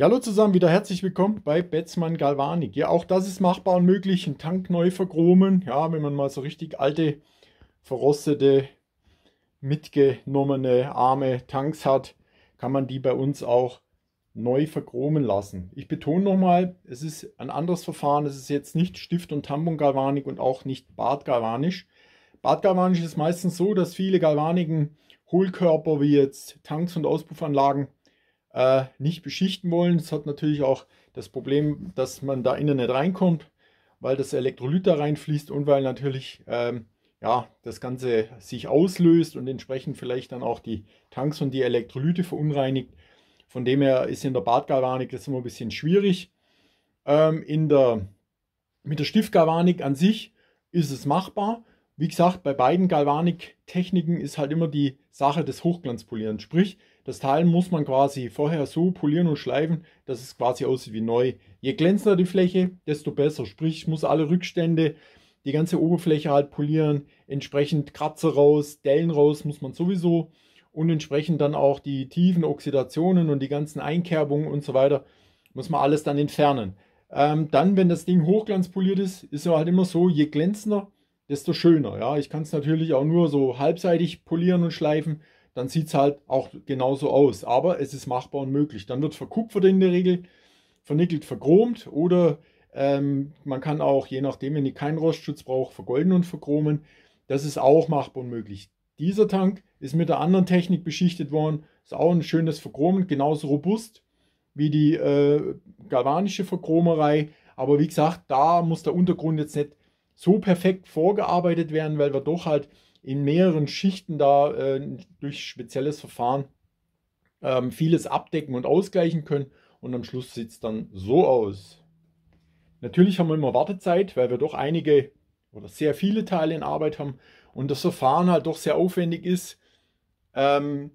hallo zusammen, wieder herzlich willkommen bei Betzmann Galvanik. Ja, auch das ist machbar und möglich, einen Tank neu vergromen. Ja, wenn man mal so richtig alte, verrostete, mitgenommene, arme Tanks hat, kann man die bei uns auch neu vergromen lassen. Ich betone nochmal, es ist ein anderes Verfahren. Es ist jetzt nicht Stift- und tampon und auch nicht Bad-Galvanisch. ist meistens so, dass viele Galvaniken Hohlkörper wie jetzt Tanks und Auspuffanlagen äh, nicht beschichten wollen. Es hat natürlich auch das Problem, dass man da innen nicht reinkommt, weil das Elektrolyt da reinfließt und weil natürlich ähm, ja, das Ganze sich auslöst und entsprechend vielleicht dann auch die Tanks und die Elektrolyte verunreinigt. Von dem her ist in der Bartgalvanik das immer ein bisschen schwierig. Ähm, in der, mit der Stiftgalvanik an sich ist es machbar. Wie gesagt, bei beiden Galvanik-Techniken ist halt immer die Sache des Hochglanzpolierens. Sprich, das Teil muss man quasi vorher so polieren und schleifen, dass es quasi aussieht wie neu. Je glänzender die Fläche, desto besser. Sprich, ich muss alle Rückstände, die ganze Oberfläche halt polieren, entsprechend Kratzer raus, Dellen raus muss man sowieso und entsprechend dann auch die tiefen Oxidationen und die ganzen Einkerbungen und so weiter muss man alles dann entfernen. Ähm, dann, wenn das Ding hochglanzpoliert ist, ist es halt immer so, je glänzender, desto schöner. Ja, ich kann es natürlich auch nur so halbseitig polieren und schleifen, dann sieht es halt auch genauso aus. Aber es ist machbar und möglich. Dann wird verkupfert in der Regel, vernickelt, verchromt oder ähm, man kann auch, je nachdem, wenn ich keinen Rostschutz brauche, vergolden und verchromen. Das ist auch machbar und möglich. Dieser Tank ist mit der anderen Technik beschichtet worden. Ist auch ein schönes Verchromen, genauso robust wie die äh, galvanische Verchromerei. Aber wie gesagt, da muss der Untergrund jetzt nicht so perfekt vorgearbeitet werden, weil wir doch halt in mehreren Schichten da äh, durch spezielles Verfahren ähm, vieles abdecken und ausgleichen können. Und am Schluss sieht es dann so aus. Natürlich haben wir immer Wartezeit, weil wir doch einige oder sehr viele Teile in Arbeit haben und das Verfahren halt doch sehr aufwendig ist. Ähm,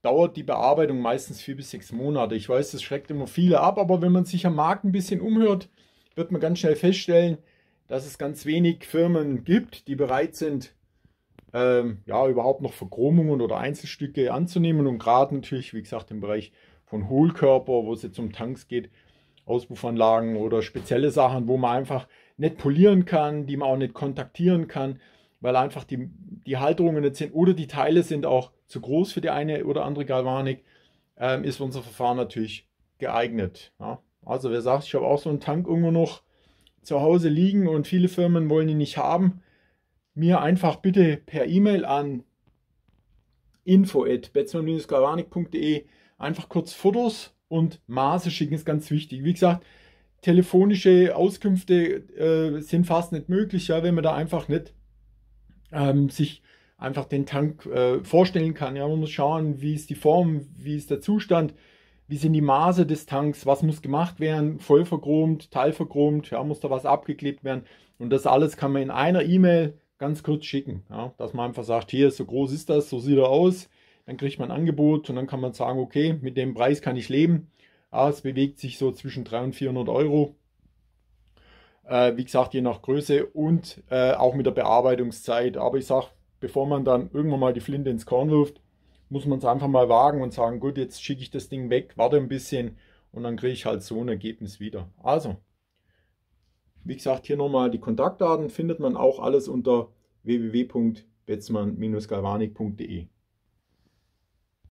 dauert die Bearbeitung meistens vier bis sechs Monate. Ich weiß, das schreckt immer viele ab, aber wenn man sich am Markt ein bisschen umhört, wird man ganz schnell feststellen, dass es ganz wenig Firmen gibt, die bereit sind, ähm, ja, überhaupt noch Verchromungen oder Einzelstücke anzunehmen und gerade natürlich, wie gesagt, im Bereich von Hohlkörper, wo es jetzt um Tanks geht, Auspuffanlagen oder spezielle Sachen, wo man einfach nicht polieren kann, die man auch nicht kontaktieren kann, weil einfach die, die Halterungen nicht sind oder die Teile sind auch zu groß für die eine oder andere Galvanik, ähm, ist unser Verfahren natürlich geeignet. Ja. Also wer sagt, ich habe auch so einen Tank irgendwo noch zu Hause liegen und viele Firmen wollen ihn nicht haben, mir einfach bitte per E-Mail an info.betzmann-galvanik.de einfach kurz Fotos und Maße schicken, ist ganz wichtig. Wie gesagt, telefonische Auskünfte äh, sind fast nicht möglich, ja, wenn man da einfach nicht ähm, sich einfach den Tank äh, vorstellen kann. Ja, man muss schauen, wie ist die Form, wie ist der Zustand, wie sind die Maße des Tanks, was muss gemacht werden, voll verchromt, teilverchromt, ja, muss da was abgeklebt werden. Und das alles kann man in einer E-Mail ganz kurz schicken. Ja? Dass man einfach sagt, hier, so groß ist das, so sieht er aus. Dann kriegt man ein Angebot und dann kann man sagen, okay, mit dem Preis kann ich leben. Ja, es bewegt sich so zwischen 300 und 400 Euro. Äh, wie gesagt, je nach Größe und äh, auch mit der Bearbeitungszeit. Aber ich sage, bevor man dann irgendwann mal die Flinte ins Korn wirft, muss man es einfach mal wagen und sagen, gut, jetzt schicke ich das Ding weg, warte ein bisschen und dann kriege ich halt so ein Ergebnis wieder. Also, wie gesagt, hier nochmal die Kontaktdaten findet man auch alles unter www.betzmann-galvanik.de.